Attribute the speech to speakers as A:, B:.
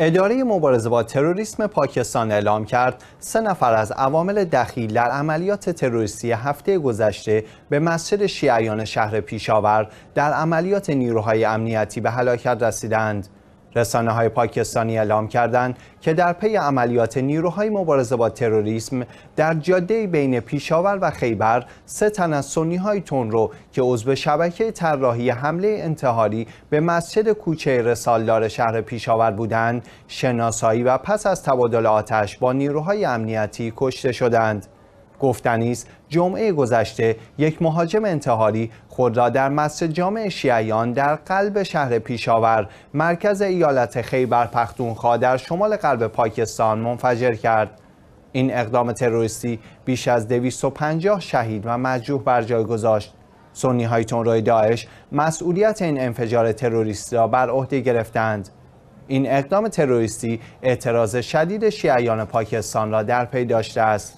A: اداره مبارزه با تروریسم پاکستان اعلام کرد سه نفر از عوامل دخیل در عملیات تروریستی هفته گذشته به مسجد شیعیان شهر پیشاور در عملیات نیروهای امنیتی به هلاکت رسیدند رسانه های پاکستانی اعلام کردند که در پی عملیات نیروهای مبارزه با تروریسم در جاده بین پیشاور و خیبر سه تن از سنی های تون رو که عضو شبکه طراحی حمله انتحاری به مسجد کوچه رسالدار شهر پیشاور بودند شناسایی و پس از تبادل آتش با نیروهای امنیتی کشته شدند گفتنی جمعه گذشته یک مهاجم انتحاری خود را در مسجد جامع شیعیان در قلب شهر پیشاور مرکز ایالت خیبر پختونخوا در شمال قلب پاکستان منفجر کرد این اقدام تروریستی بیش از 250 شهید و مجروح بر جای گذاشت سنی های روی داعش مسئولیت این انفجار تروریستی را بر عهده گرفتند این اقدام تروریستی اعتراض شدید شیعیان پاکستان را در پی داشته است